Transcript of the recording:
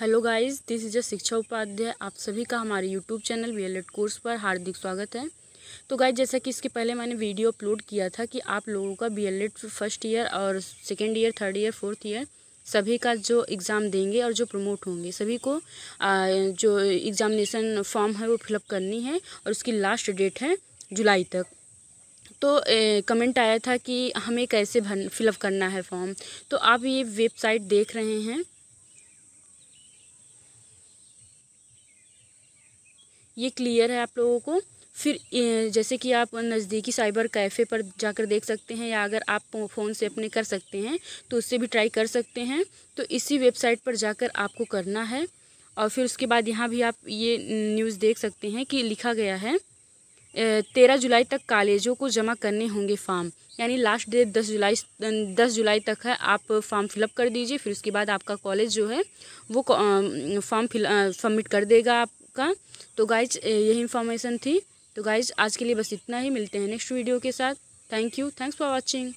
hello guys this is a Shiksha Upadhyay आप सभी का हमारे यूट्यूब चैनल वी कोर्स पर हार्दिक स्वागत है तो गाइस जैसा कि इसके पहले मैंने वीडियो अपलोड किया था कि आप लोगों का बी फर्स्ट ईयर और second year third year fourth year सभी का जो एग्ज़ाम देंगे और जो प्रमोट होंगे सभी को आ, जो एग्ज़ामिनेसन फॉर्म है वो फिलअप करनी है और उसकी लास्ट डेट है जुलाई तक तो ए, कमेंट आया था कि हमें कैसे भर फिलअप करना है फॉर्म तो आप ये वेबसाइट देख रहे हैं ये क्लियर है आप लोगों को फिर जैसे कि आप नज़दीकी साइबर कैफ़े पर जाकर देख सकते हैं या अगर आप फ़ोन से अपने कर सकते हैं तो उससे भी ट्राई कर सकते हैं तो इसी वेबसाइट पर जाकर आपको करना है और फिर उसके बाद यहाँ भी आप ये न्यूज़ देख सकते हैं कि लिखा गया है तेरह जुलाई तक कॉलेजों को जमा करने होंगे फॉर्म यानी लास्ट डेट दस जुलाई दस जुलाई तक है आप फॉर्म फिलअप कर दीजिए फिर उसके बाद आपका कॉलेज जो है वो फॉर्म फिल सबमिट कर देगा आप आपका तो गाइज यही इन्फॉर्मेशन थी तो गाइज आज के लिए बस इतना ही मिलते हैं नेक्स्ट वीडियो के साथ thank you thanks for watching